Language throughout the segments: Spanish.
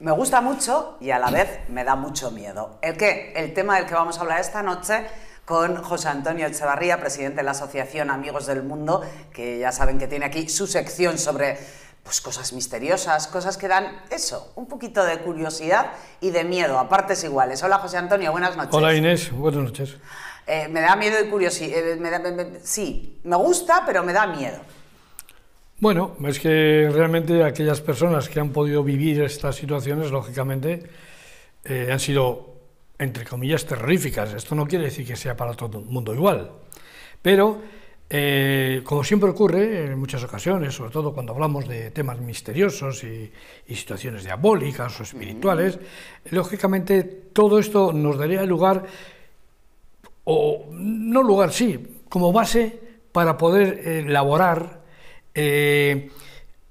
Me gusta mucho y a la vez me da mucho miedo. ¿El qué? El tema del que vamos a hablar esta noche con José Antonio Echevarría, presidente de la Asociación Amigos del Mundo, que ya saben que tiene aquí su sección sobre pues, cosas misteriosas, cosas que dan eso, un poquito de curiosidad y de miedo, a partes iguales. Hola José Antonio, buenas noches. Hola Inés, buenas noches. Eh, me da miedo y curiosidad. Eh, sí, me gusta, pero me da miedo. Bueno, es que realmente aquellas personas que han podido vivir estas situaciones, lógicamente, eh, han sido, entre comillas, terroríficas. Esto no quiere decir que sea para todo el mundo igual. Pero, eh, como siempre ocurre en muchas ocasiones, sobre todo cuando hablamos de temas misteriosos y, situaciones diabólicas o espirituales, lógicamente todo esto nos daría lugar, o no lugar, sí, como base para poder eh, elaborar eh,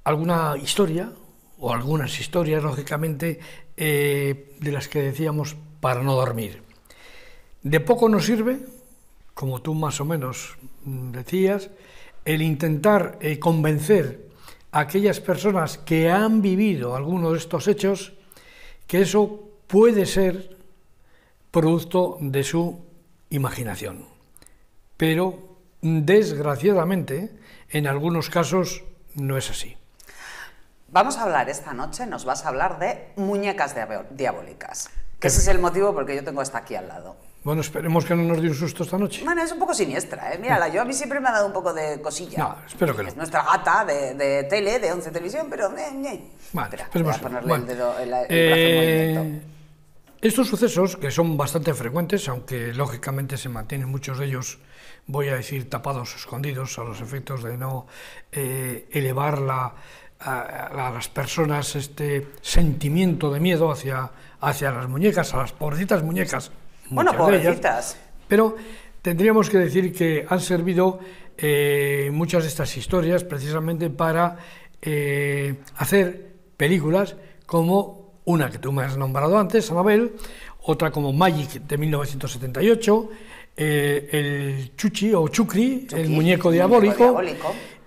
alguna historia, o algunas historias, lógicamente, eh, de las que decíamos para no dormir. De poco nos sirve, como tú más o menos mm, decías, el intentar eh, convencer a aquellas personas que han vivido alguno de estos hechos que eso puede ser producto de su imaginación. Pero, desgraciadamente, en algunos casos no es así. Vamos a hablar esta noche, nos vas a hablar de muñecas diabólicas. Que ese es el motivo porque yo tengo esta aquí al lado. Bueno, esperemos que no nos dé un susto esta noche. Bueno, es un poco siniestra, ¿eh? Mírala, yo a mí siempre me ha dado un poco de cosilla. No, espero que no. Es nuestra gata de, tele, de 11 Televisión, pero... Vale, Espera, a ponerle el dedo, el, eh, Estos sucesos, que son bastante frecuentes, aunque lógicamente se mantienen muchos de ellos voy a decir, tapados, escondidos, a los efectos de no eh, elevar a, las personas este sentimiento de miedo hacia, hacia las muñecas, a las pobrecitas muñecas. Bueno, pobrecitas. pero tendríamos que decir que han servido eh, muchas de estas historias precisamente para eh, hacer películas como una que tú me has nombrado antes, Amabel, otra como Magic de 1978 eh, el Chuchi o Chucri, el muñeco diabólico,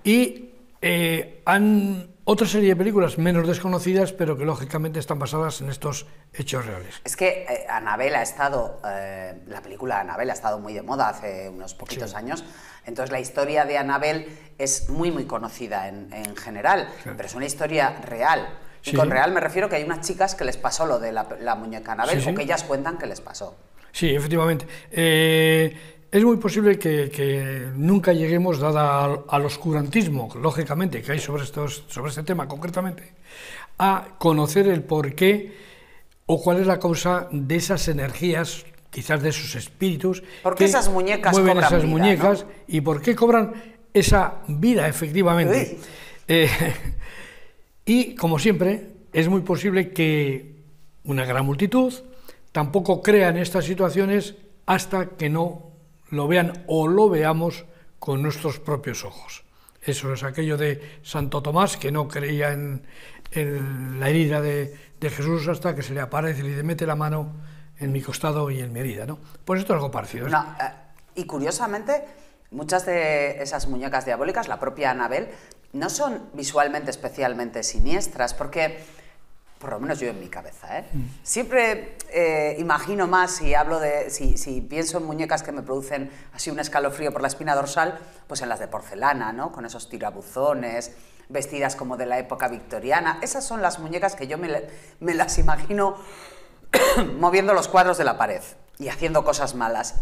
y eh, han otra serie de películas menos desconocidas, pero que lógicamente están basadas en estos hechos reales. Es que eh, Anabel ha estado, la película Anabel ha estado muy de moda hace unos poquitos años, entonces la historia de Anabel es muy, muy conocida en, general, pero es una historia real. Y con real me refiero que hay unas chicas que les pasó lo de la, muñeca Anabel, o que ellas cuentan que les pasó. Sí, efectivamente. Eh, es muy posible que, nunca lleguemos, dada al, oscurantismo, lógicamente, que hay sobre, estos, sobre este tema concretamente, a conocer el porqué o cuál es la causa de esas energías, quizás de esos espíritus. ¿Por qué esas muñecas mueven esas muñecas y por qué cobran esa vida, efectivamente. Eh, y, como siempre, es muy posible que una gran multitud tampoco crean estas situaciones hasta que no lo vean o lo veamos con nuestros propios ojos. Eso es aquello de Santo Tomás, que no creía en, la herida de, Jesús hasta que se le aparece y le mete la mano en mi costado y en mi herida. ¿no? Pues esto es algo parecido. ¿eh? Eh, y curiosamente, muchas de esas muñecas diabólicas, la propia Anabel, no son visualmente especialmente siniestras, porque por lo menos yo en mi cabeza. ¿eh? Mm. Siempre eh, imagino más si hablo de, si, pienso en muñecas que me producen así un escalofrío por la espina dorsal, pues en las de porcelana, ¿no? Con esos tirabuzones, vestidas como de la época victoriana. Esas son las muñecas que yo me, me las imagino moviendo los cuadros de la pared y haciendo cosas malas.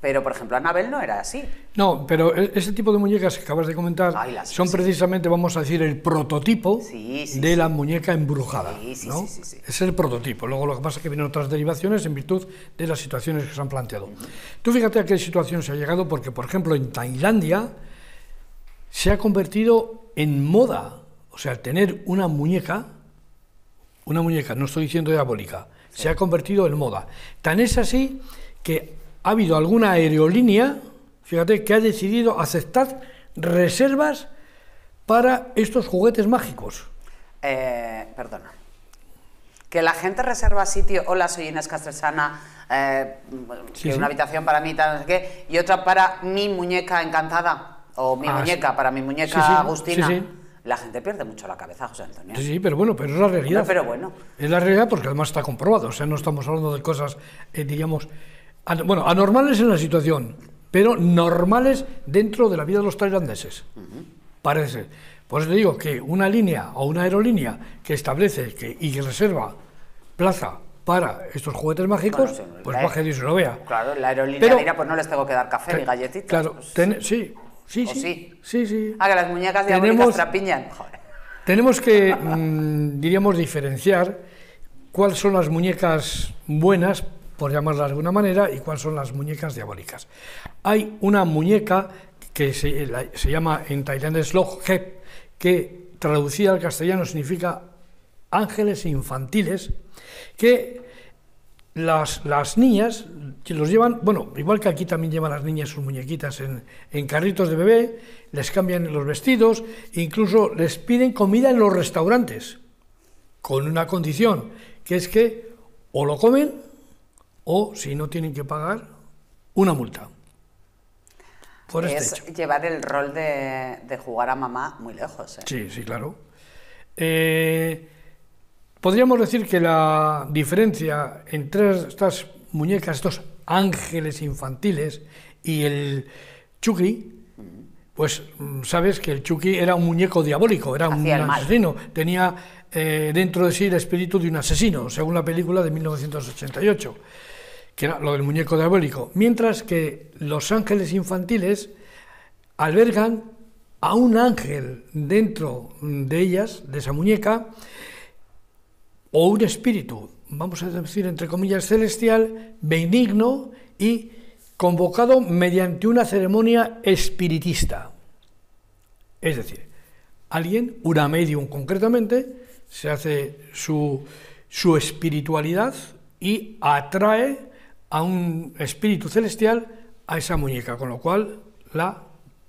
Pero, por ejemplo, Anabel no era así. No, pero e, ese tipo de muñecas que acabas de comentar son precisamente, vamos a decir, el prototipo de la muñeca embrujada. ¿no? Es el prototipo. Luego lo que pasa es que vienen otras derivaciones en virtud de las situaciones que se han planteado. Tú fíjate a qué situación se ha llegado, porque, por ejemplo, en Tailandia se ha convertido en moda. O sea, tener una muñeca, una muñeca, no estoy diciendo diabólica, se ha convertido en moda. Tan es así que ha habido alguna aerolínea, fíjate, que ha decidido aceptar reservas para estos juguetes mágicos. Eh, perdona. Que la gente reserva sitio, hola, soy Inés Castresana, eh, es una habitación para mí, tal, no sé qué, y otra para mi muñeca encantada, o mi ah, muñeca, para mi muñeca Agustina. La gente pierde mucho la cabeza, José Antonio. Sí, sí, pero bueno, pero es la realidad. No, pero bueno. Es la realidad porque además está comprobado, o sea, no estamos hablando de cosas, eh, digamos, bueno, anormales en la situación, pero normales dentro de la vida de los tailandeses. Parece. Pues eso te digo que una línea o una aerolínea que establece que, y que reserva plaza para estos juguetes mágicos, pues pues baje se lo vea. Claro, la aerolínea pero, dirá, pues no les tengo que dar café ni galletitas. Claro, pues sí, sí, sí, sí, sí, Ah, que las muñecas tenemos, trapiñan. Tenemos que, mm, diríamos, diferenciar cuáles son las muñecas buenas por llamarla de alguna manera, y cuáles son las muñecas diabólicas. Hay una muñeca que se, llama en tailandés Lok que traducida al castellano significa ángeles infantiles, que las, las, niñas que los llevan, bueno, igual que aquí también llevan las niñas sus muñequitas en, en, carritos de bebé, les cambian los vestidos, incluso les piden comida en los restaurantes, con una condición, que es que o lo comen o, si no tienen que pagar, una multa. Por este es llevar el rol de, jugar a mamá muy lejos. ¿eh? Sí, sí, claro. Eh, podríamos decir que la diferencia entre estas muñecas, estos ángeles infantiles y el Chucky, pues mm, sabes que el Chucky era un muñeco diabólico, era un asesino, tenía eh, dentro de sí el espíritu de un asesino, según la película de 1988 que era lo del muñeco diabólico, mientras que los ángeles infantiles albergan a un ángel dentro de ellas, de esa muñeca, o un espíritu, vamos a decir entre comillas, celestial, benigno y convocado mediante una ceremonia espiritista. Es decir, alguien, una medium concretamente, se hace su, su espiritualidad y atrae a un espíritu celestial a esa muñeca, con lo cual la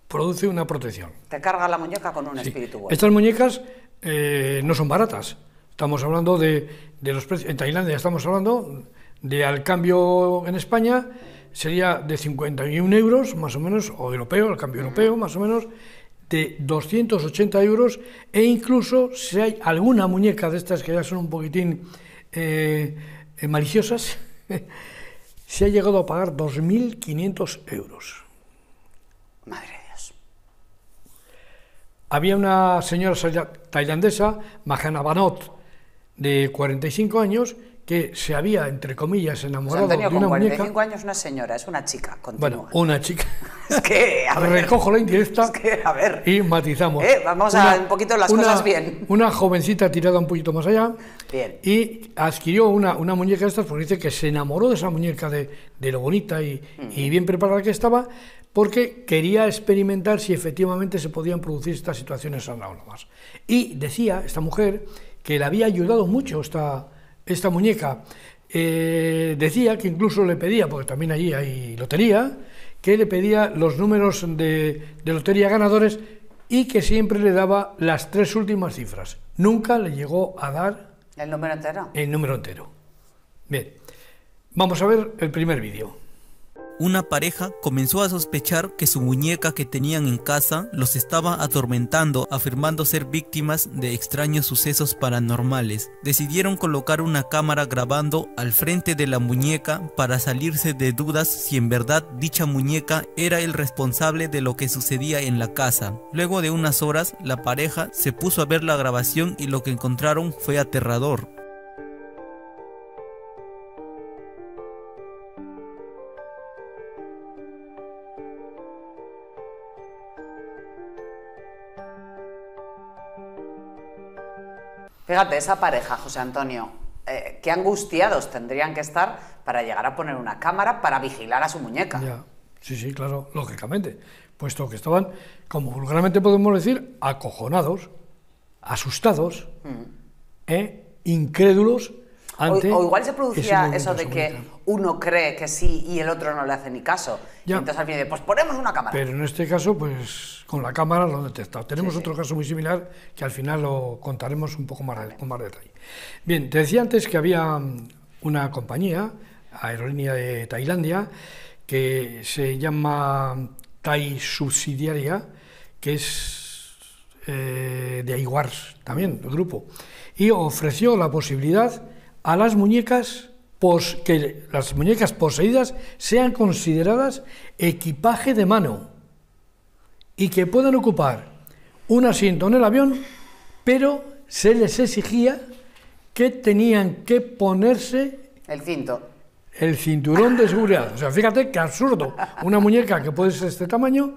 produce una protección. Te carga la muñeca con un espíritu bueno. Estas muñecas eh, no son baratas. Estamos hablando de, los precios. En Tailandia estamos hablando de al cambio en España sería de 51 euros más o menos, o europeo, el cambio europeo más o menos, de 280 euros e incluso si hay alguna muñeca de estas que ya son un poquitín eh, eh, maliciosas, se ha llegado a pagar 2.500 euros. Madre de Dios. Había una señora tailandesa, Mahana Banot, de 45 años, que se había, entre comillas, pues enamorado de una 45 años una señora, es una chica. Continúa. Bueno, una chica. es que, Recojo la indirecta es que, a ver. y matizamos. Eh, vamos a un poquito las cosas bien. Una jovencita tirada un poquito más allá bien. y adquirió una, una muñeca de estas porque dice que se enamoró de esa muñeca de, lo bonita mm. y, bien preparada que estaba porque quería experimentar si efectivamente se podían producir estas situaciones anónimas. Y decía esta mujer que le había ayudado mucho esta esta muñeca eh, decía que incluso le pedía, porque también allí hay lotería, que le pedía los números de, de lotería ganadores y que siempre le daba las tres últimas cifras. Nunca le llegó a dar... El número entero. El número entero. Bien, vamos a ver el primer vídeo una pareja comenzó a sospechar que su muñeca que tenían en casa los estaba atormentando, afirmando ser víctimas de extraños sucesos paranormales. Decidieron colocar una cámara grabando al frente de la muñeca para salirse de dudas si en verdad dicha muñeca era el responsable de lo que sucedía en la casa. Luego de unas horas, la pareja se puso a ver la grabación y lo que encontraron fue aterrador. Fíjate, esa pareja, José Antonio, eh, qué angustiados tendrían que estar para llegar a poner una cámara para vigilar a su muñeca. Sí, sí, claro, lógicamente, puesto que estaban, como vulgarmente podemos decir, acojonados, asustados, mm. ¿eh? incrédulos. Ante o, igual se producía eso de que uno cree que sí y el otro no le hace ni caso. Entonces al final pues ponemos una cámara. Pero en este caso, pues con la cámara lo detectado. Tenemos otro caso muy similar que al final lo contaremos un poco más, con más detalle. Bien, te decía antes que había mm, una compañía, aerolínea de Tailandia, que se llama Thai Subsidiaria, que es eh, de Aiguars también, el grupo, y ofreció la posibilidad a las muñecas que las muñecas poseídas sean consideradas equipaje de mano y que puedan ocupar un asiento en el avión, pero se les exigía que tenían que ponerse el cinto. El cinturón de seguridad. O sea, fíjate qué absurdo. Una muñeca que puede ser de este tamaño,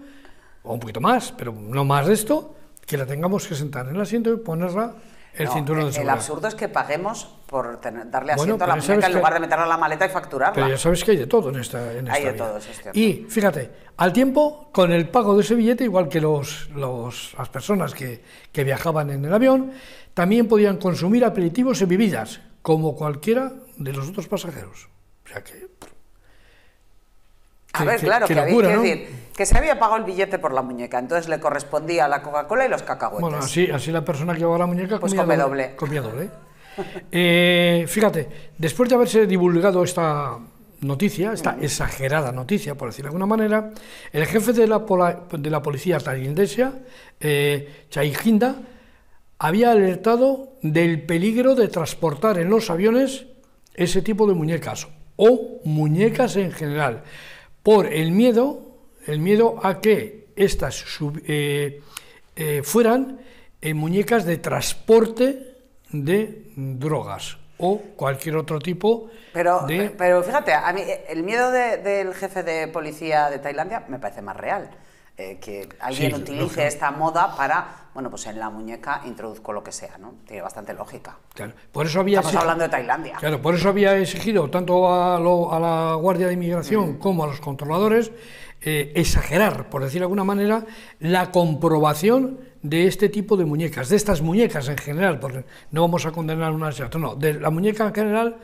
o un poquito más, pero no más de esto, que la tengamos que sentar en el asiento y ponerla el cinturón eh, de seguridad. El absurdo es que paguemos por darle asiento a la muñeca en lugar de meterla en la maleta y facturarla. Pero ya sabes que hay de todo en esta, Hay de todo, Y fíjate, al tiempo, con el pago de ese billete, igual que los, las personas que, que viajaban en el avión, también podían consumir aperitivos y bebidas, como cualquiera de los otros pasajeros. O sea que a ver, claro, que, había, decir, que se había pagado el billete por la muñeca, entonces le correspondía la Coca-Cola y los cacahuetes. Bueno, así, así la persona que llevaba la muñeca pues comía, doble. Comía doble. ¿eh? Eh, fíjate, después de haberse divulgado esta noticia, esta mm. exagerada noticia, por decirlo de alguna manera, el jefe de la, de la policía tailandesa, eh, había alertado del peligro de transportar en los aviones ese tipo de muñecas o muñecas en general por el miedo, el miedo a que estas eh, eh, fueran eh, muñecas de transporte de drogas o cualquier otro tipo pero, de... Pero fíjate, a el miedo del jefe de policía de Tailandia me parece más real. Eh, que alguien utilice esta moda para, bueno, pues en la muñeca introduzco lo que sea, ¿no? Tiene bastante lógica. Claro. Por eso había Estamos hablando de Tailandia. Claro, por eso había exigido tanto a, la Guardia de Inmigración mm. como a los controladores eh, exagerar, por decir de alguna manera, la comprobación de este tipo de muñecas, de estas muñecas en general, porque no vamos a condenar una exacta, no, de la muñeca en general,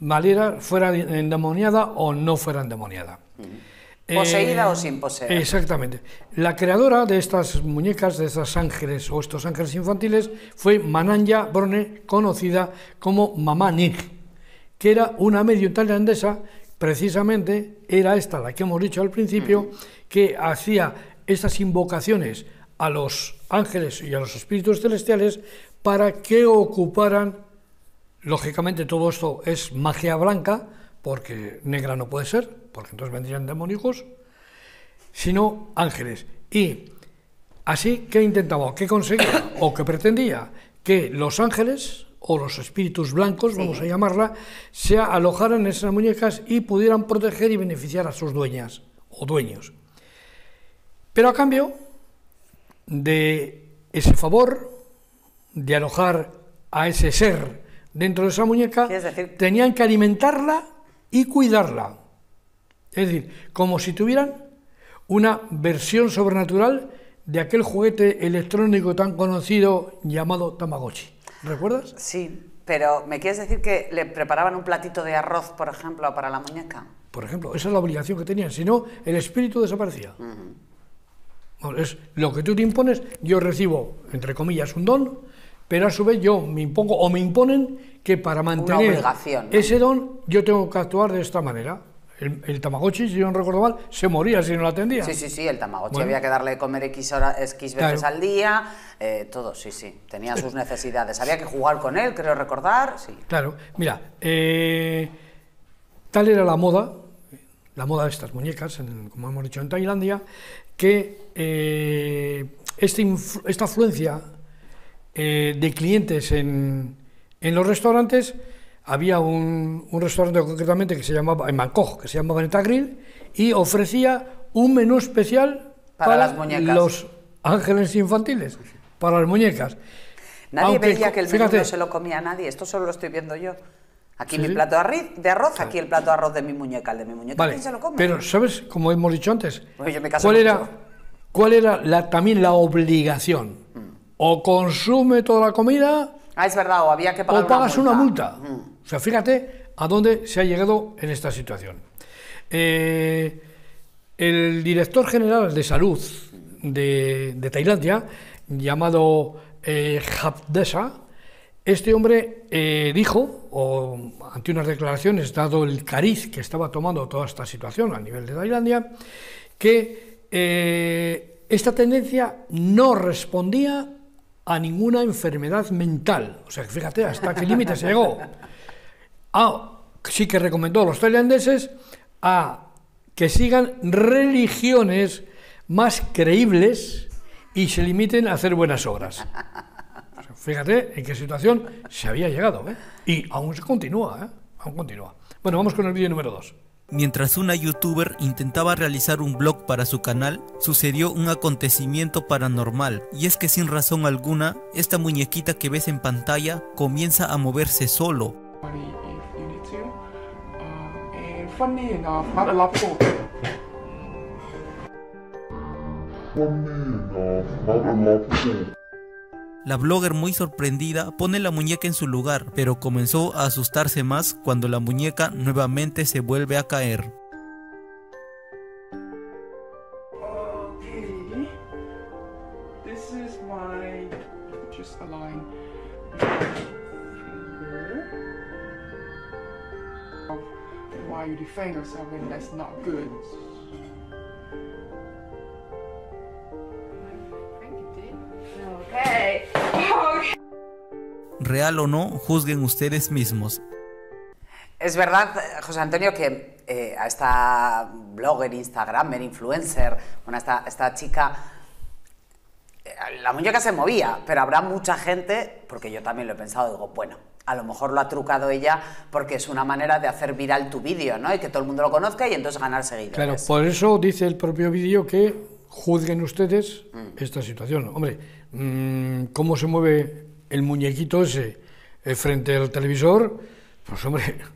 valiera fuera endemoniada o no fuera endemoniada. Mm. Poseída eh, o sin poseer. Exactamente. La creadora de estas muñecas, de estos ángeles o estos ángeles infantiles, fue Mananya Brone, conocida como Mamá Nick, que era una medio tailandesa, precisamente era esta la que hemos dicho al principio, que hacía estas invocaciones a los ángeles y a los espíritus celestiales para que ocuparan, lógicamente todo esto es magia blanca, porque negra no puede ser, porque entonces vendrían demoníacos, sino ángeles. Y así que intentaba, ¿Qué conseguía o qué pretendía que los ángeles o los espíritus blancos, vamos a llamarla, se alojaran en esas muñecas y pudieran proteger y beneficiar a sus dueñas o dueños. Pero a cambio de ese favor de alojar a ese ser dentro de esa muñeca, tenían que alimentarla y cuidarla. Es decir, como si tuvieran una versión sobrenatural de aquel juguete electrónico tan conocido llamado Tamagotchi. ¿Recuerdas? Sí, pero ¿me quieres decir que le preparaban un platito de arroz, por ejemplo, para la muñeca? Por ejemplo, esa es la obligación que tenían, si no, el espíritu desaparecía. es lo que tú te impones, yo recibo, entre comillas, un don, pero a su vez yo me impongo o me imponen que para mantener ese don yo tengo que actuar de esta manera. El, Tamagotchi, si yo no recuerdo mal, se moría si no lo atendía. Sí, sí, sí, el Tamagotchi había que darle comer X, horas, X veces al día, eh, todo, sí, sí, tenía sus necesidades. Había que jugar con él, creo recordar, sí. Claro, mira, eh, tal era la moda, la moda de estas muñecas, como hemos dicho en Tailandia, que eh, este esta afluencia de clientes en, en los restaurantes había un, restaurante concretamente que se llamaba, en mancojo que se llamaba Netagril, y ofrecía un menú especial para, las muñecas. los ángeles infantiles, para las muñecas. Nadie veía que el menú se lo comía a nadie, esto solo lo estoy viendo yo. Aquí mi plato de arroz, aquí el plato de arroz de mi muñeca, el de mi muñeca, lo come? Pero, ¿sabes? Como hemos dicho antes, ¿cuál, era, ¿cuál era la, también la obligación? Mm. O consume toda la comida... Ah, es verdad, o había que pagar pagas una multa. Mm. O sea, fíjate a dónde se ha llegado en esta situación. Eh, el director general de salud de, Tailandia, llamado eh, este hombre eh, dijo, o, ante unas declaraciones, dado el cariz que estaba tomando toda esta situación a nivel de Tailandia, que eh, esta tendencia no respondía a ninguna enfermedad mental. O sea, fíjate hasta qué límite se llegó. Ah, sí que recomendó a los tailandeses a que sigan religiones más creíbles y se limiten a hacer buenas obras. fíjate en qué situación se había llegado, ¿eh? Y aún se continúa, ¿eh? Aún continúa. Bueno, vamos con el vídeo número 2. Mientras una youtuber intentaba realizar un blog para su canal, sucedió un acontecimiento paranormal, y es que sin razón alguna, esta muñequita que ves en pantalla comienza a moverse solo. La blogger muy sorprendida pone la muñeca en su lugar, pero comenzó a asustarse más cuando la muñeca nuevamente se vuelve a caer. that's good. Real o no, juzguen ustedes mismos. Es verdad, José Antonio, que eh, a esta blogger, Instagrammer, influencer, bueno, a esta, chica, eh, la muñeca se movía, pero habrá mucha gente, porque yo también lo he pensado, digo, bueno, a lo mejor lo ha trucado ella porque es una manera de hacer viral tu vídeo, ¿no? Y que todo el mundo lo conozca y entonces ganar seguidores. Claro, por eso dice el propio vídeo que juzguen ustedes mm. esta situación. Hombre, mm, ¿cómo se mueve el muñequito ese eh, frente al televisor? Pues hombre,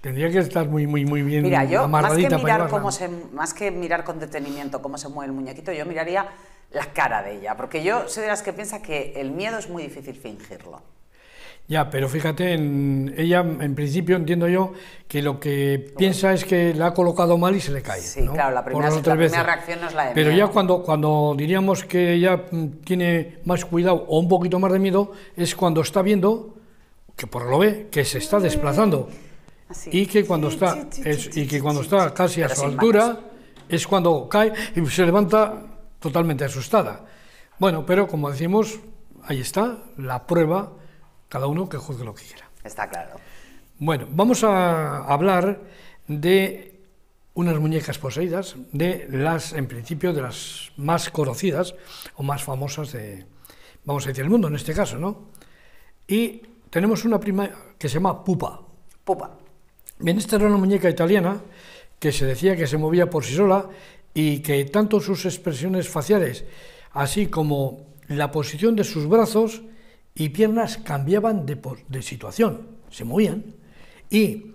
Tendría que estar muy, muy, muy bien Mira, yo, más que, mirar cómo se, más que mirar con detenimiento cómo se mueve el muñequito, yo miraría la cara de ella, porque yo soy de las que piensa que el miedo es muy difícil fingirlo. Ya, pero fíjate, en, ella en principio entiendo yo que lo que piensa es que la ha colocado mal y se le cae. Sí, claro, la primera, reacción no es la de Pero ya cuando, cuando diríamos que ella tiene más cuidado o un poquito más de miedo, es cuando está viendo, que por lo ve, que se está desplazando. Y que cuando está, y que cuando está casi a su altura, es cuando cae y se levanta totalmente asustada. Bueno, pero como decimos, ahí está la prueba cada uno que juzgue lo que quiera. Está claro. Bueno, vamos a hablar de unas muñecas poseídas, de las, en principio, de las más conocidas o más famosas de, vamos a decir, el mundo en este caso, ¿no? Y tenemos una prima que se llama Pupa. Pupa. Bien, esta era una muñeca italiana que se decía que se movía por sí sola y que tanto sus expresiones faciales, así como la posición de sus brazos, y piernas cambiaban de, situación, se movían. Y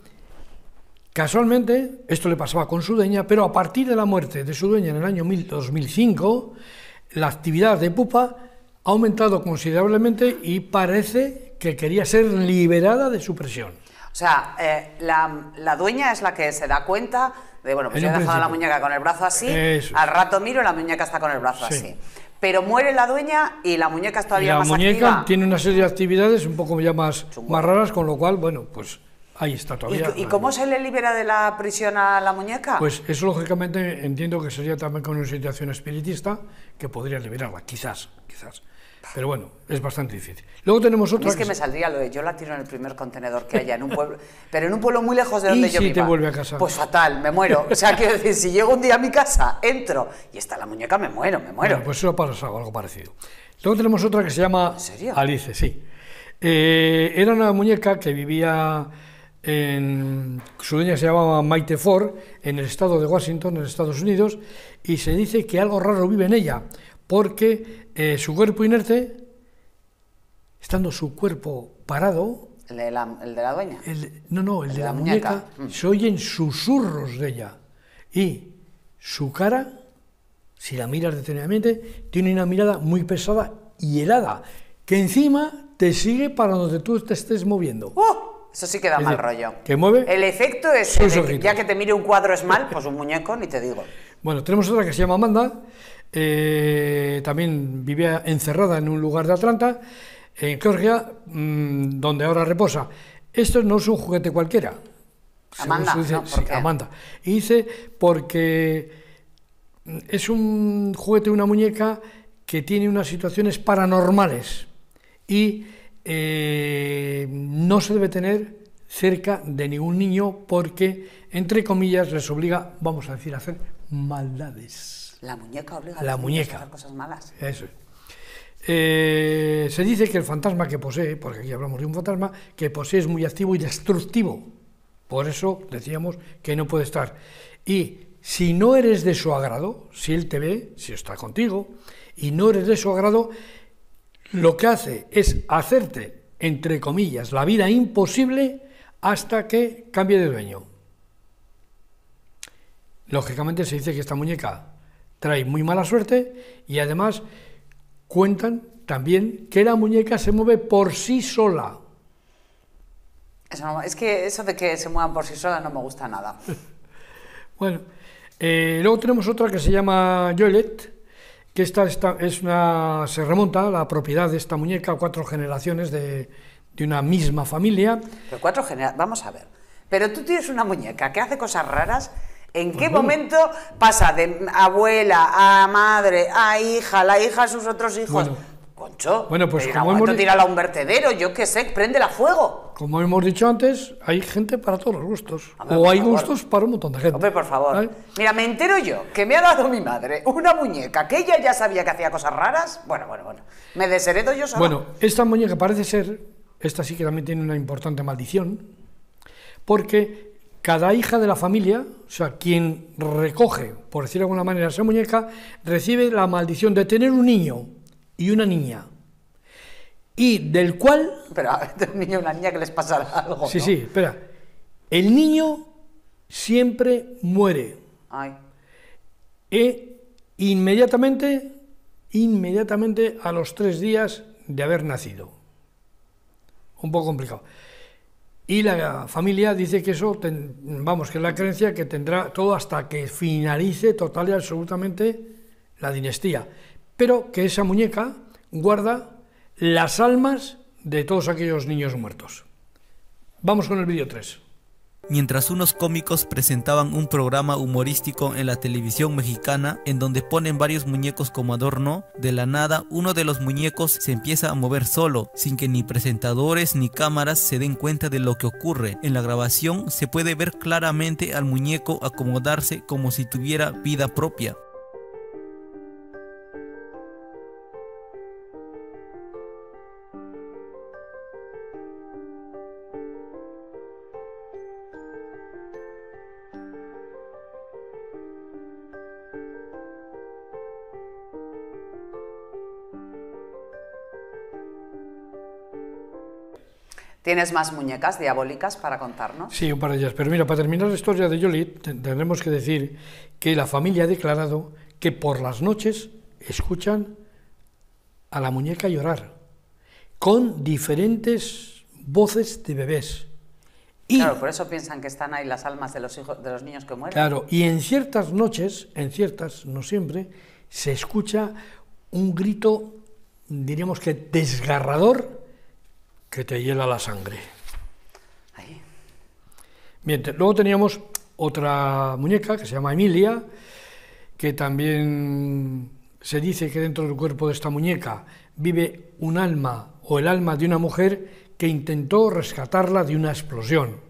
casualmente, esto le pasaba con su dueña, pero a partir de la muerte de su dueña en el año 2005, la actividad de Pupa ha aumentado considerablemente y parece que quería ser liberada de su presión. O sea, eh, la, dueña es la que se da cuenta de, bueno, pues he dejado la muñeca con el brazo así, al rato miro y la muñeca está con el brazo así pero muere la dueña y la muñeca es todavía la más La muñeca tiene una serie de actividades un poco ya más, más raras, con lo cual, bueno, pues ahí está todavía. ¿Y, ¿Y, cómo se le libera de la prisión a la muñeca? Pues eso, lógicamente, entiendo que sería también con una situación espiritista que podría liberarla, quizás, quizás. Pero bueno, es bastante difícil. Luego tenemos otra... Es que, me saldría lo de yo la tiro en el primer contenedor que haya, en un pueblo, pero en un pueblo muy lejos de donde ¿Y yo si te vuelve a casa? Pues fatal, me muero. O sea, que si llego un día a mi casa, entro y está la muñeca, me muero, me muero. pues eso pasa algo parecido. Luego tenemos otra que se llama... Alice, sí. Eh, era una muñeca que vivía en... Su dueña se llamaba Maite Ford, en el estado de Washington, en Estados Unidos, y se dice que algo raro vive en ella porque eh, su cuerpo inerte, estando su cuerpo parado... ¿El de la, de la dueña? no, no, el, de, la, muñeca, mm. se oyen susurros de ella. Y su cara, si la miras detenidamente, tiene una mirada muy pesada y helada, que encima te sigue para donde tú te estés moviendo. ¡Oh! Eso sí que da mal rollo. ¿Que mueve? El efecto es, ya que te mire un cuadro es mal, pues un muñeco, ni te digo. Bueno, tenemos otra que se llama Amanda, eh, también vivía encerrada en un lugar de Atlanta, en Georgia, mm, donde ahora reposa. Esto no es un juguete cualquiera. Amanda. Dice, Amanda. Y dice porque mm, es un juguete, una muñeca que tiene unas situaciones paranormales y eh, no se debe tener cerca de ningún niño porque, entre comillas, les obliga, vamos a decir, a hacer maldades. La muñeca obliga la muñeca. cosas malas. Eso eh, se dice que el fantasma que posee, porque aquí hablamos de un fantasma, que posee es muy activo y destructivo. Por eso decíamos que no puede estar. Y si no eres de su agrado, si él te ve, si está contigo, y no eres de su agrado, lo que hace es hacerte, entre comillas, la vida imposible hasta que cambie de dueño. Lógicamente se dice que esta muñeca trae muy mala suerte y además cuentan también que la muñeca se mueve por sí sola. no, es que eso de que se muevan por sí sola no me gusta nada. bueno, eh, luego tenemos otra que se llama Jolet, que esta, es una, se remonta a la propiedad de esta muñeca a cuatro generaciones de, de una misma familia. Pero cuatro generaciones, vamos a ver. Pero tú tienes una muñeca que hace cosas raras ¿En qué pues momento pasa de abuela a madre a hija, la hija a sus otros hijos? Bueno. Concho, bueno, pues como hemos... tírala a un vertedero, yo qué sé, prende la fuego. Como hemos dicho antes, hay gente para todos los gustos. o hay gustos para un montón de gente. Hombre, por favor. Mira, me entero yo que me ha dado mi madre una muñeca que ella ya sabía que hacía cosas raras. Bueno, bueno, bueno. Me desheredo yo solo. Bueno, esta muñeca parece ser, esta sí que también tiene una importante maldición, porque cada hija de la familia, o sea, quien recoge, por decir de alguna manera, esa muñeca, recibe la maldición de tener un niño y una niña. Y del cual... espera, a un niño y una niña que les pasará algo. Sí, sí, espera. El niño siempre muere. E inmediatamente, inmediatamente a los tres días de haber nacido. Un poco complicado. Y la familia dice que eso, vamos, que es la creencia que tendrá todo hasta que finalice total y absolutamente la dinastía. Pero que esa muñeca guarda las almas de todos aquellos niños muertos. Vamos con el vídeo 3. Mientras unos cómicos presentaban un programa humorístico en la televisión mexicana en donde ponen varios muñecos como adorno, de la nada uno de los muñecos se empieza a mover solo, sin que ni presentadores ni cámaras se den cuenta de lo que ocurre. En la grabación se puede ver claramente al muñeco acomodarse como si tuviera vida propia. ¿Tienes más muñecas diabólicas para contarnos? Sí, un par ellas. Pero mira, para terminar la historia de jolie tendremos que decir que la familia ha declarado que por las noches escuchan a la muñeca llorar con diferentes voces de bebés. claro, por eso piensan que están ahí las almas de los, hijos, de los niños que mueren. Claro, y en ciertas noches, en ciertas, no siempre, se escucha un grito, diríamos que desgarrador, que te hiela la sangre. luego teníamos otra muñeca que se llama Emilia, que también se dice que dentro del cuerpo de esta muñeca vive un alma o el alma de una mujer que intentó rescatarla de una explosión.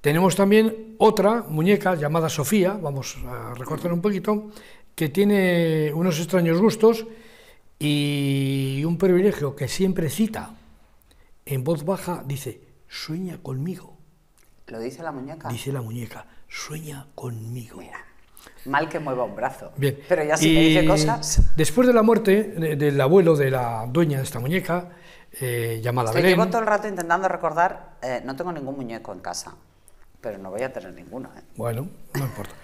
Tenemos también otra muñeca llamada Sofía, vamos a recortar un poquito, que tiene unos extraños gustos y un privilegio que siempre cita en voz baja, dice, sueña conmigo. ¿Lo dice la muñeca? Dice la muñeca, sueña conmigo. mal que mueva un brazo. Bien. Pero ya se me dice cosas. Después de la muerte del abuelo de la dueña de esta muñeca, eh, llamada Estoy Belén. Llevo todo el rato intentando recordar, eh, no tengo ningún muñeco en casa, pero no voy a tener ninguno. ¿eh? Bueno, no importa.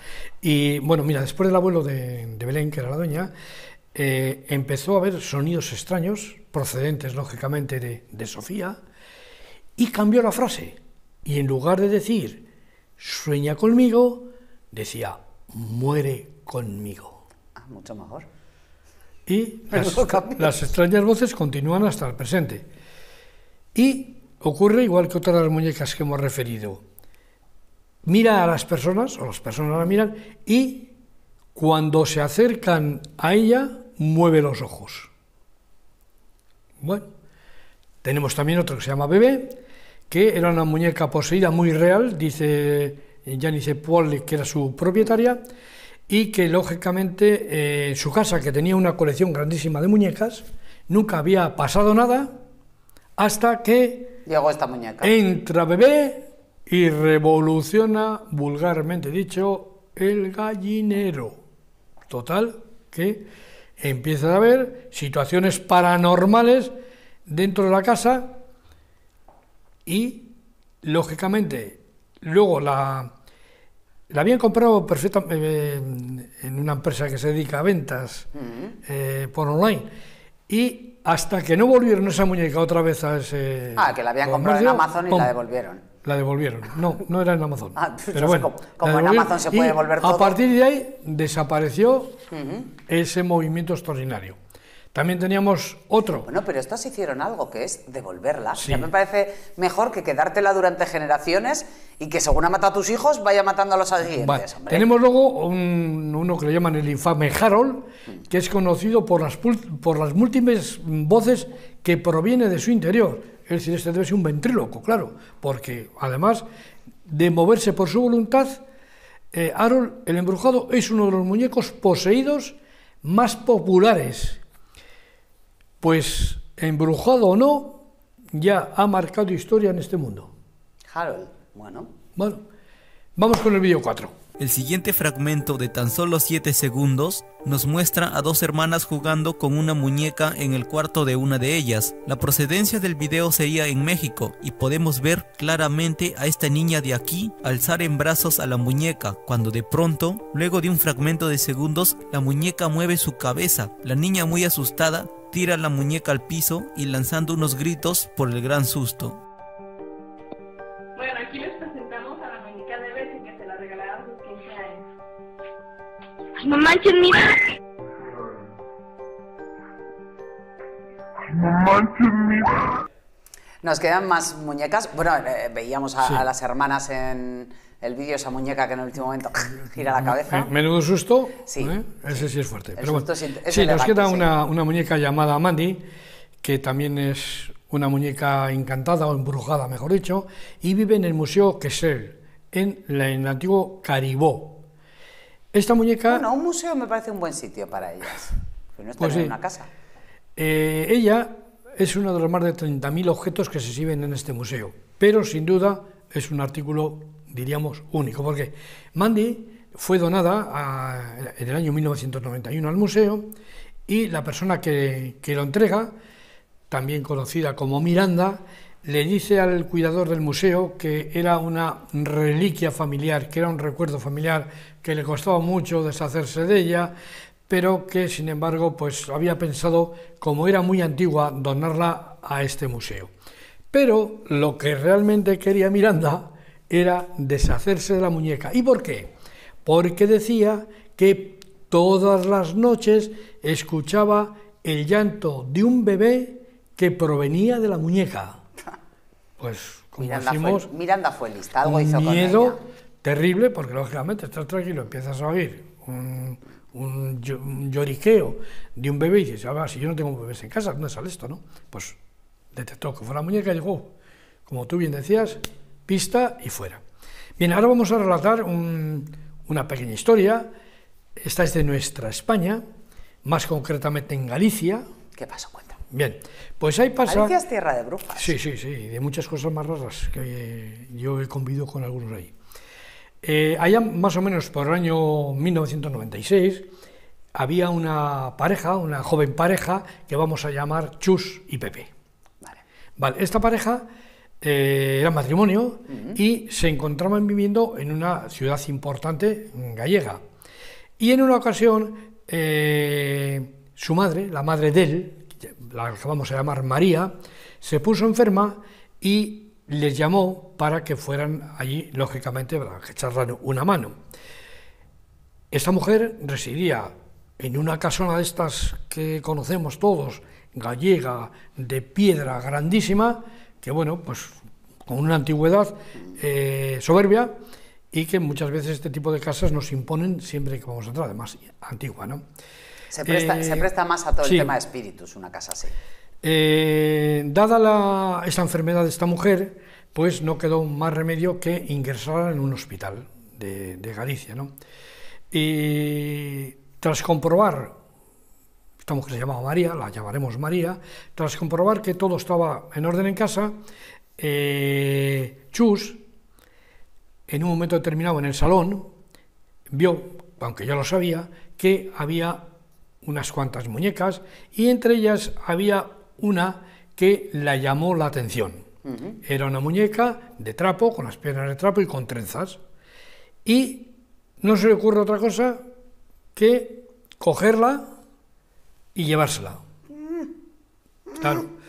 Y bueno, mira, después del abuelo de, de Belén, que era la dueña, eh, empezó a haber sonidos extraños, procedentes lógicamente de, Sofía, y cambió la frase. Y en lugar de decir, sueña conmigo, decía, muere conmigo. Ah, mucho mejor. Y las, las, extrañas voces continúan hasta el presente. Y ocurre igual que otras muñecas que hemos referido. Mira a las personas, o las personas la miran, y cuando se acercan a ella, mueve los ojos. Bueno, tenemos también otro que se llama Bebé, que era una muñeca poseída muy real, dice Janice eh, poole, que era su propietaria, y que lógicamente eh, su casa, que tenía una colección grandísima de muñecas, nunca había pasado nada hasta que llegó esta muñeca. Entra bebé y revoluciona, vulgarmente dicho, el gallinero. Total, que empieza a haber situaciones paranormales dentro de la casa y, lógicamente, luego la, la habían comprado perfectamente eh, en una empresa que se dedica a ventas eh, por online. Y hasta que no volvieron esa muñeca otra vez a ese. Ah, que la habían comprado en Amazon y la devolvieron. La devolvieron. No, no era en Amazon. Ah, pues pero bueno, como, en Amazon se puede devolver todo. A partir de ahí desapareció ese movimiento extraordinario. También teníamos otro. Bueno, pero estos hicieron algo, que es devolverla. me parece mejor que quedártela durante generaciones y que según ha matado a tus hijos, vaya matando a los siguientes. Tenemos luego uno que le llaman el infame Harold, que es conocido por las, por las múltiples voces que proviene de su interior. Es decir, este debe ser un ventríloco, claro, porque además de moverse por su voluntad, eh, Harold el embrujado es uno de los muñecos poseídos más populares. Pues, embrujado o no, ya ha marcado historia en este mundo. Harold, bueno. Bueno, vamos con el vídeo 4. El siguiente fragmento de tan solo 7 segundos nos muestra a dos hermanas jugando con una muñeca en el cuarto de una de ellas. La procedencia del video sería en México y podemos ver claramente a esta niña de aquí alzar en brazos a la muñeca cuando de pronto, luego de un fragmento de segundos, la muñeca mueve su cabeza. La niña muy asustada tira la muñeca al piso y lanzando unos gritos por el gran susto. No manches, No manches, Nos quedan más muñecas. Bueno, eh, veíamos a, las hermanas en el vídeo, esa muñeca que en el último momento gira la cabeza. Eh, menudo susto. Sí. ¿eh? Ese sí es fuerte. Pero sí, nos queda una, muñeca llamada Mandy, que también es una muñeca encantada o embrujada, mejor dicho, y vive en el Museo Kessel, en, en el antiguo Caribó, esta muñeca... Bueno, un museo me parece un buen sitio para ellas, no está pues en una casa. Eh, ella es uno de los más de 30.000 objetos que se exhiben en este museo, pero sin duda es un artículo, diríamos, único, porque Mandy fue donada en el año 1991 al museo y la persona que, que lo entrega, también conocida como Miranda, le dice al cuidador del museo que era una reliquia familiar, que era un recuerdo familiar, que le costaba mucho deshacerse de ella, pero que sin embargo pues había pensado, como era muy antigua, donarla a este museo. Pero lo que realmente quería Miranda era deshacerse de la muñeca. ¿Y por qué? Porque decía que todas las noches escuchaba el llanto de un bebé que provenía de la muñeca pues como Miranda, decimos, fue, Miranda fue lista, algo un hizo miedo con ella. terrible porque lógicamente estás tranquilo, empiezas a oír un, lloriqueo de un bebé y dices, ah, si yo no tengo bebés en casa, ¿dónde sale esto, no? Pues detectó que fue la muñeca y llegó, como tú bien decías, pista y fuera. Bien, ahora vamos a relatar una pequeña historia. Esta es de nuestra España, más concretamente en Galicia. ¿Qué pasó? Bien, pues ahí pasa... tierra de brujas. Sí, sí, sí, de muchas cosas más raras que eh, yo he convivido con algunos ahí. Eh, allá más o menos por el año 1996 había una pareja, una joven pareja, que vamos a llamar Chus y Pepe. Vale. vale esta pareja eh, era matrimonio y se encontraban viviendo en una ciudad importante gallega. Y en una ocasión, su madre, la madre de él, la vamos a llamar María, se puso enferma y les llamó para que fueran allí, lógicamente, para echarle una mano. Esta mujer residía en una casona de estas que conocemos todos, gallega, de piedra grandísima, que bueno, pues con una antigüedad eh, soberbia y que muchas veces este tipo de casas nos imponen siempre que vamos a entrar, además antigua, ¿no? Se eh, presta, más a todo el tema de espíritus una casa así. Eh, dada la, enfermedad de esta mujer, pues no quedó más remedio que ingresar en un hospital de, Galicia. Y tras comprobar, esta mujer se llamaba María, la llamaremos María, tras comprobar que todo estaba en orden en casa, eh, Chus, en un momento determinado en el salón, vio, aunque ya lo sabía, que había unas cuantas muñecas y entre ellas había una que la llamó la atención. Era una muñeca de trapo, con las piernas de trapo y con trenzas. Y no se le ocurre otra cosa que cogerla y llevársela. Mm. Claro.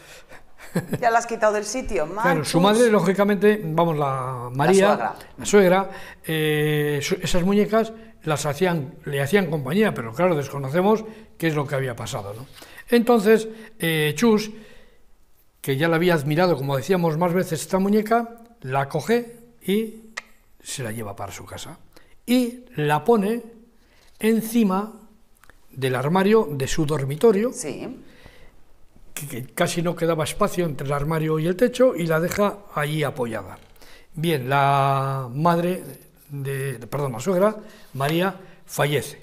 Ya la has quitado del sitio, Claro, su madre, lógicamente, vamos, la María, la suegra, eh, esas muñecas las hacían, le hacían compañía, pero claro, desconocemos qué es lo que había pasado. Entonces, eh, Chus, que ya la había admirado, como decíamos más veces, esta muñeca, la coge y se la lleva para su casa. Y la pone encima del armario de su dormitorio, que, que casi no quedaba espacio entre el armario y el techo, y la deja allí apoyada. Bien, la madre de, perdón, la suegra, María, fallece.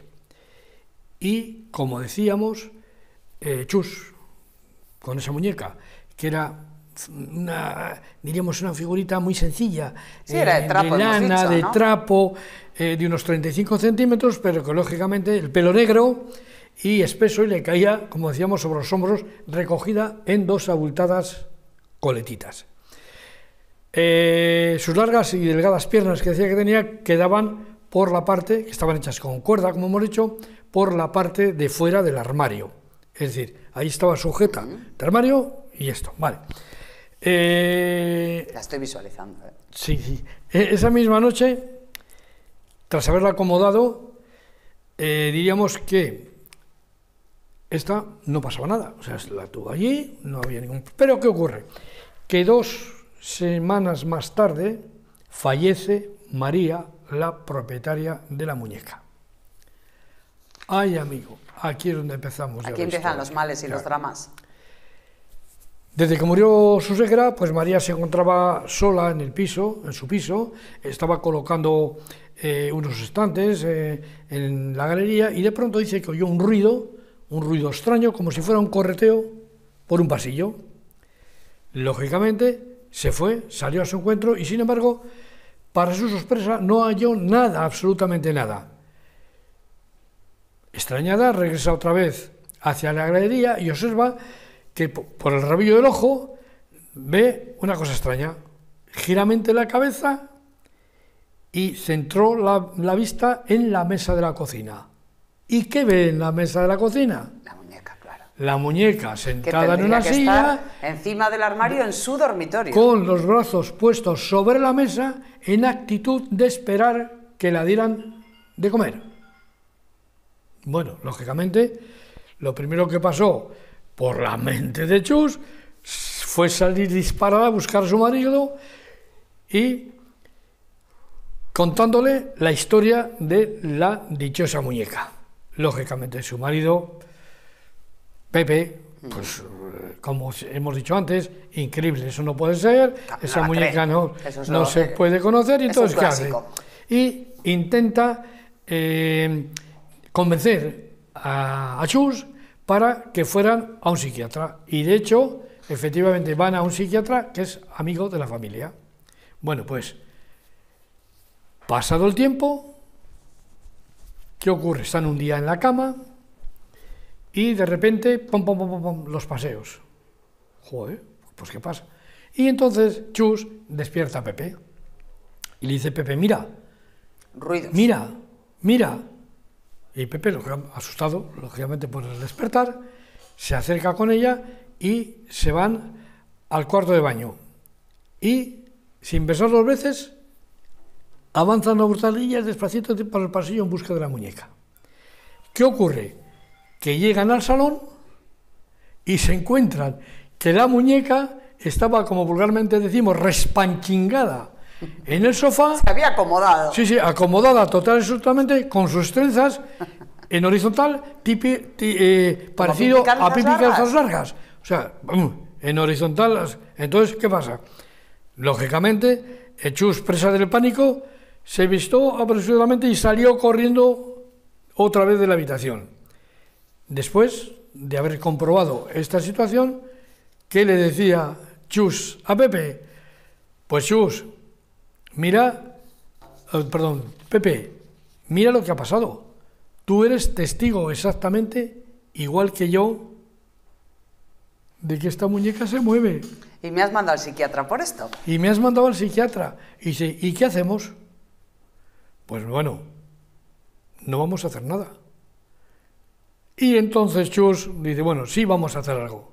Y, como decíamos, eh, Chus, con esa muñeca, que era una, diríamos, una figurita muy sencilla, era de, eh, trapo, de lana, de trapo, eh, de unos 35 centímetros, pero ecológicamente el pelo negro y espeso y le caía, como decíamos, sobre los hombros, recogida en dos abultadas coletitas. Eh, sus largas y delgadas piernas que decía que tenía quedaban por la parte, que estaban hechas con cuerda, como hemos dicho, por la parte de fuera del armario. Es decir, ahí estaba sujeta de armario y esto, vale. Eh, la estoy visualizando. Eh. Sí, sí. E-, esa misma noche, tras haberla acomodado, diríamos que esta no pasaba nada. O sea, la tuvo allí, no había ningún... Pero ¿qué ocurre? Que dos semanas más tarde fallece María, la propietaria de la muñeca. Ay, amigo, aquí es donde empezamos. Aquí empiezan los males y los dramas. Desde que murió su suegra, pues María se encontraba sola en el piso, en su piso, estaba colocando eh, unos estantes eh, en la galería y de pronto dice que oyó un ruido, un ruido extraño, como si fuera un correteo por un pasillo. Lógicamente, se fue, salió a su encuentro y sin embargo, para su sorpresa, no halló nada, absolutamente nada. Extrañada, regresa otra vez hacia la gradería y observa que por el rabillo del ojo ve una cosa extraña. Giramente la cabeza y centró la, vista en la mesa de la cocina. ¿Y qué ve en la mesa de la cocina? la muñeca sentada en una silla. Encima del armario en su dormitorio. Con los brazos puestos sobre la mesa en actitud de esperar que la dieran de comer. Bueno, lógicamente, lo primero que pasó por la mente de Chus fue salir disparada a buscar a su marido y contándole la historia de la dichosa muñeca. Lógicamente su marido Pepe, mm. pues eh, como hemos dicho antes, increíble, eso no puede ser, esa muñeca no, se puede conocer y entonces ¿qué hace? Y intenta eh, convencer a, a Chus para que fueran a un psiquiatra. Y de hecho, efectivamente van a un psiquiatra que es amigo de la familia. Bueno, pues, pasado el tiempo, ¿qué ocurre? Están un día en la cama, y de repente, pom, pom, pom, los paseos. Joder, pues ¿qué pasa? Y entonces Chus despierta a Pepe y le dice, Pepe, mira, mira, mira. Y Pepe, asustado, lógicamente por pues, despertar, se acerca con ella y se van al cuarto de baño. Y, sin besar dos veces, avanzan a hurtadillas despacito por el pasillo en busca de la muñeca. ¿Qué ocurre? que llegan al salón y se encuentran que la muñeca estaba, como vulgarmente decimos, respanchingada en el sofá. Se había acomodado. Sí, sí, acomodada total absolutamente, con sus trenzas en horizontal, tipi, eh, parecido a pípicas largas. O sea, en horizontal. Entonces, ¿qué pasa? Lógicamente, Echus, presa del pánico, se vistó apresuradamente y salió corriendo otra vez de la habitación. Después de haber comprobado esta situación, ¿qué le decía Chus a Pepe? Pues Chus, mira, eh, perdón, Pepe, mira lo que ha pasado. Tú eres testigo exactamente igual que yo de que esta muñeca se mueve. Y me has mandado al psiquiatra por esto. Y me has mandado al psiquiatra. Y, ¿y qué hacemos? Pues bueno, no vamos a hacer nada. Y entonces Chus dice, bueno, sí vamos a hacer algo.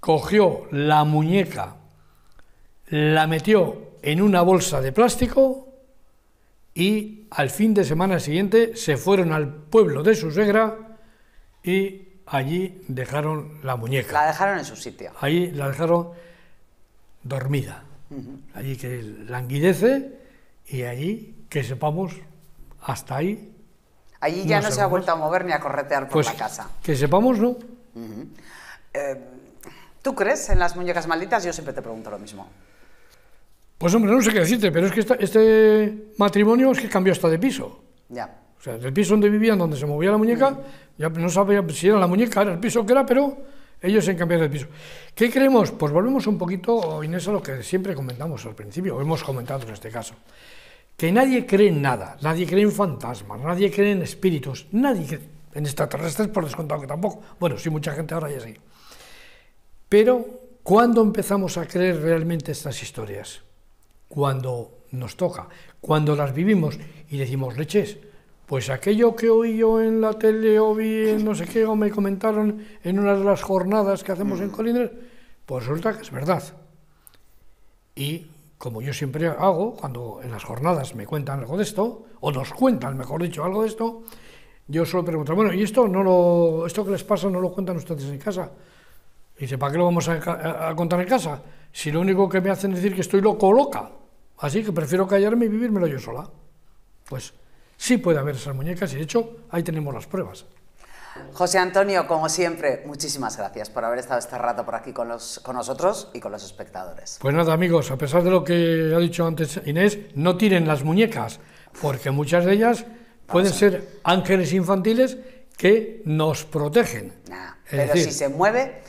Cogió la muñeca, la metió en una bolsa de plástico y al fin de semana siguiente se fueron al pueblo de su suegra y allí dejaron la muñeca. La dejaron en su sitio. Allí la dejaron dormida. Allí que languidece y allí que sepamos hasta ahí Allí ya no, se ha vuelto a mover ni a corretear por pues la casa. Que sepamos, ¿no? Eh, ¿Tú crees en las muñecas malditas? Yo siempre te pregunto lo mismo. Pues hombre, no sé qué decirte, pero es que este matrimonio es que cambió hasta de piso. Ya. O sea, del piso donde vivían, donde se movía la muñeca, ya no sabía si era la muñeca, era el piso que era, pero ellos en cambiar de piso. ¿Qué creemos? Pues volvemos un poquito, Inés, a lo que siempre comentamos al principio, o hemos comentado en este caso que nadie cree en nada, nadie cree en fantasmas, nadie cree en espíritus, nadie cree en extraterrestres, por descontado que tampoco. Bueno, sí, mucha gente ahora ya sí. Pero, ¿cuándo empezamos a creer realmente estas historias? Cuando nos toca, cuando las vivimos y decimos, leches, pues aquello que oí yo en la tele o vi en no sé qué o me comentaron en una de las jornadas que hacemos en mm. Colindres, pues resulta que es verdad. Y como yo siempre hago, cuando en las jornadas me cuentan algo de esto, o nos cuentan, mejor dicho, algo de esto, yo solo pregunto, bueno, ¿y esto, no lo, esto que les pasa no lo cuentan ustedes en casa? Y dice, ¿para qué lo vamos a, contar en casa? Si lo único que me hacen es decir que estoy loco o loca. Así que prefiero callarme y vivírmelo yo sola. Pues sí puede haber esas muñecas y de hecho ahí tenemos las pruebas. José Antonio, como siempre, muchísimas gracias por haber estado este rato por aquí con, los, con nosotros y con los espectadores. Pues nada, amigos, a pesar de lo que ha dicho antes Inés, no tiren las muñecas, porque muchas de ellas pueden ser ángeles infantiles que nos protegen. pero si se mueve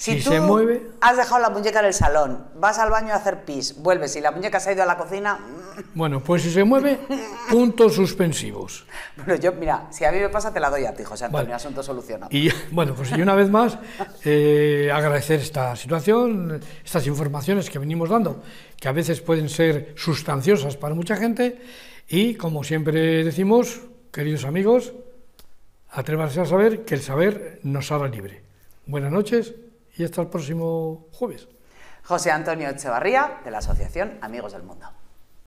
si, se mueve... has dejado la muñeca en el salón, vas al baño a hacer pis, vuelves y la muñeca se ha ido a la cocina. Mm. Bueno, pues si se mueve, puntos suspensivos. Bueno, yo, mira, si a mí me pasa, te la doy a ti, José Antonio, asunto solucionado. Y bueno, pues y una vez más, eh, agradecer esta situación, estas informaciones que venimos dando, que a veces pueden ser sustanciosas para mucha gente, y como siempre decimos, queridos amigos, atrévanse a saber que el saber nos hará libre. Buenas noches y hasta el próximo jueves. José Antonio Echevarría, de la Asociación Amigos del Mundo.